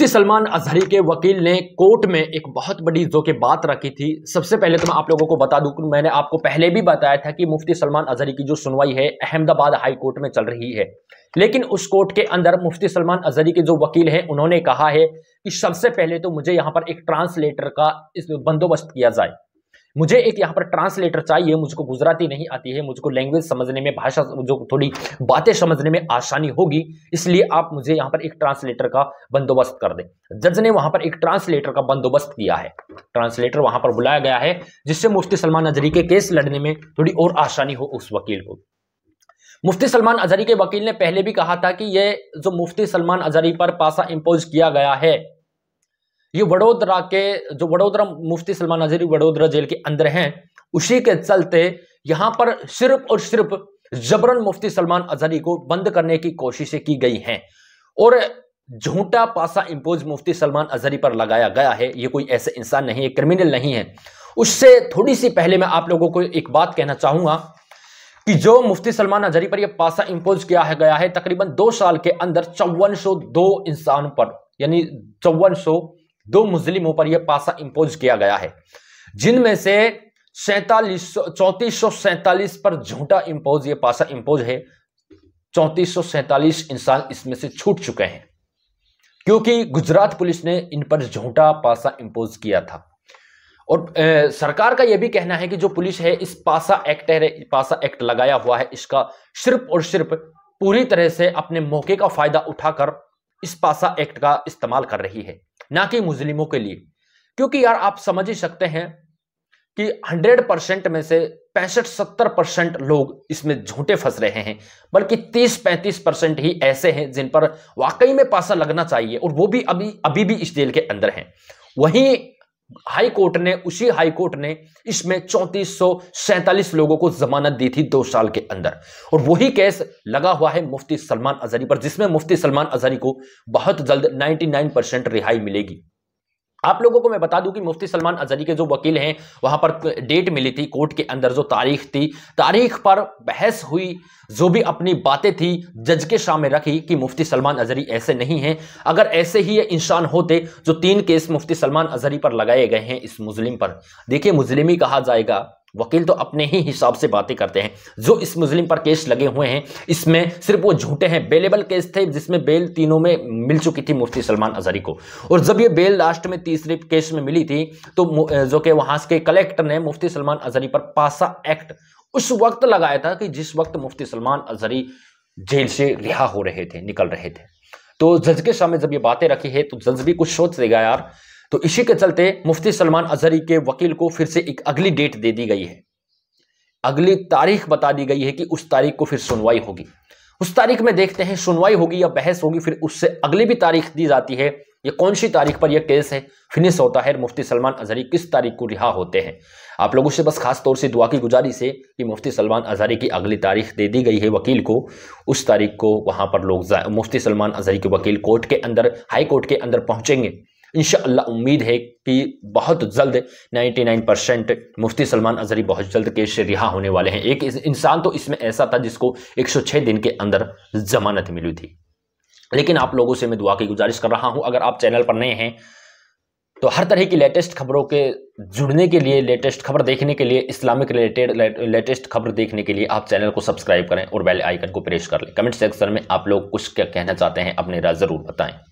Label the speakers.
Speaker 1: मुफ्ती सलमान अजहरी के वकील ने कोर्ट में एक बहुत बड़ी जो के बात रखी थी सबसे पहले तो मैं आप लोगों को बता दूं कि मैंने आपको पहले भी बताया था कि मुफ्ती सलमान अजहरी की जो सुनवाई है अहमदाबाद हाई कोर्ट में चल रही है लेकिन उस कोर्ट के अंदर मुफ्ती सलमान अजहरी के जो वकील हैं उन्होंने कहा है कि सबसे पहले तो मुझे यहाँ पर एक ट्रांसलेटर का बंदोबस्त किया जाए मुझे एक यहाँ पर ट्रांसलेटर चाहिए मुझको गुजराती नहीं आती है मुझको लैंग्वेज समझने में भाषा जो थोड़ी बातें समझने में आसानी होगी इसलिए आप मुझे यहाँ पर एक ट्रांसलेटर का बंदोबस्त कर दें जज ने वहां पर एक ट्रांसलेटर का बंदोबस्त किया है ट्रांसलेटर वहां पर बुलाया गया है जिससे मुफ्ती सलमान अजरी के केस लड़ने में थोड़ी और आसानी हो उस वकील को मुफ्ती सलमान अजहरी के वकील ने पहले भी कहा था कि यह जो मुफ्ती सलमान अजहरी पर पासा इम्पोज किया गया है ये वडोदरा के जो वडोदरा मुफ्ती सलमान नजीर वडोदरा जेल के अंदर हैं उसी के चलते यहां पर सिर्फ और सिर्फ जबरन मुफ्ती सलमान अजहरी को बंद करने की कोशिशें की गई हैं और झूठा पासा इंपोज मुफ्ती सलमान अजहरी पर लगाया गया है ये कोई ऐसे इंसान नहीं है क्रिमिनल नहीं है उससे थोड़ी सी पहले मैं आप लोगों को एक बात कहना चाहूंगा कि जो मुफ्ती सलमान अजहरी पर यह पासा इंपोज किया है गया है तकरीबन दो साल के अंदर चौवन इंसान पर यानी चौवन दो मुस्लिमों पर यह पासा इंपोज किया गया है जिनमें से सैतालीस सौ सैतालीस पर झूठा इंपोज यह पासा इंपोज है चौंतीस सौ सैतालीस इंसान इसमें से छूट चुके हैं क्योंकि गुजरात पुलिस ने इन पर झूठा पासा इंपोज किया था और ए, सरकार का यह भी कहना है कि जो पुलिस है इस पासा एक्ट है पासा एक्ट लगाया हुआ है इसका सिर्फ और सिर्फ पूरी तरह से अपने मौके का फायदा उठाकर इस पासा एक्ट का इस्तेमाल कर रही है ना कि मुस्लिमों के लिए क्योंकि यार आप समझ ही सकते हैं कि 100 परसेंट में से पैंसठ सत्तर परसेंट लोग इसमें झूठे फंस रहे हैं बल्कि 30-35 परसेंट ही ऐसे हैं जिन पर वाकई में पासा लगना चाहिए और वो भी अभी अभी भी इस जेल के अंदर हैं वहीं हाई कोर्ट ने उसी हाई कोर्ट ने इसमें चौंतीस लोगों को जमानत दी थी दो साल के अंदर और वही केस लगा हुआ है मुफ्ती सलमान अजहरी पर जिसमें मुफ्ती सलमान अजहरी को बहुत जल्द 99 परसेंट रिहाई मिलेगी आप लोगों को मैं बता दूं कि मुफ्ती सलमान अजहरी के जो वकील हैं वहां पर डेट मिली थी कोर्ट के अंदर जो तारीख थी तारीख पर बहस हुई जो भी अपनी बातें थी जज के सामने रखी कि मुफ्ती सलमान अजहरी ऐसे नहीं हैं अगर ऐसे ही ये इंसान होते जो तीन केस मुफ्ती सलमान अजहरी पर लगाए गए हैं इस मुजलिम पर देखिए मुजलिम ही कहा जाएगा वकील तो अपने ही हिसाब से बातें करते हैं जो इस मुस्लिम पर केस लगे हुए हैं इसमें सिर्फ वो झूठे हैं बेलेबल केस थे जिसमें बेल तीनों में मिल चुकी थी मुफ्ती सलमान अजहरी को और जब ये बेल लास्ट में तीसरे केस में मिली थी तो जो कि वहां के कलेक्टर ने मुफ्ती सलमान अजहरी पर पासा एक्ट उस वक्त लगाया था कि जिस वक्त मुफ्ती सलमान अजहरी जेल से रिहा हो रहे थे निकल रहे थे तो जज के सामने जब ये बातें रखी है तो जज भी कुछ सोच देगा यार तो इसी के चलते मुफ्ती सलमान अजहरी के वकील को फिर से एक अगली डेट दे दी गई है अगली तारीख बता दी गई है कि उस तारीख को फिर सुनवाई होगी उस तारीख में देखते हैं सुनवाई होगी या बहस होगी फिर उससे अगली भी तारीख दी जाती है ये कौन सी तारीख पर यह केस है फिनिश होता है मुफ्ती सलमान अजहरी किस तारीख को रिहा होते हैं आप लोगों से बस खास तौर से दुआ की गुजारिश है कि मुफ्ती सलमान अजहरी की अगली तारीख दे दी गई है वकील को उस तारीख को वहां पर लोग मुफ्ती सलमान अजहरी के वकील कोर्ट के अंदर हाई कोर्ट के अंदर पहुंचेंगे इन उम्मीद है कि बहुत जल्द 99 परसेंट मुफ्ती सलमान अजहरी बहुत जल्द केस से रिहा होने वाले हैं एक इंसान तो इसमें ऐसा था जिसको 106 दिन के अंदर जमानत मिली थी लेकिन आप लोगों से मैं दुआ की गुजारिश कर रहा हूं अगर आप चैनल पर नए हैं तो हर तरह की लेटेस्ट खबरों के जुड़ने के लिए लेटेस्ट खबर देखने के लिए इस्लामिक रिलेटेड लेटेस्ट खबर देखने के लिए आप चैनल को सब्सक्राइब करें और बेल आइकन को प्रेस कर लें कमेंट सेक्शन में आप लोग कुछ क्या कहना चाहते हैं अपने राय ज़रूर बताएं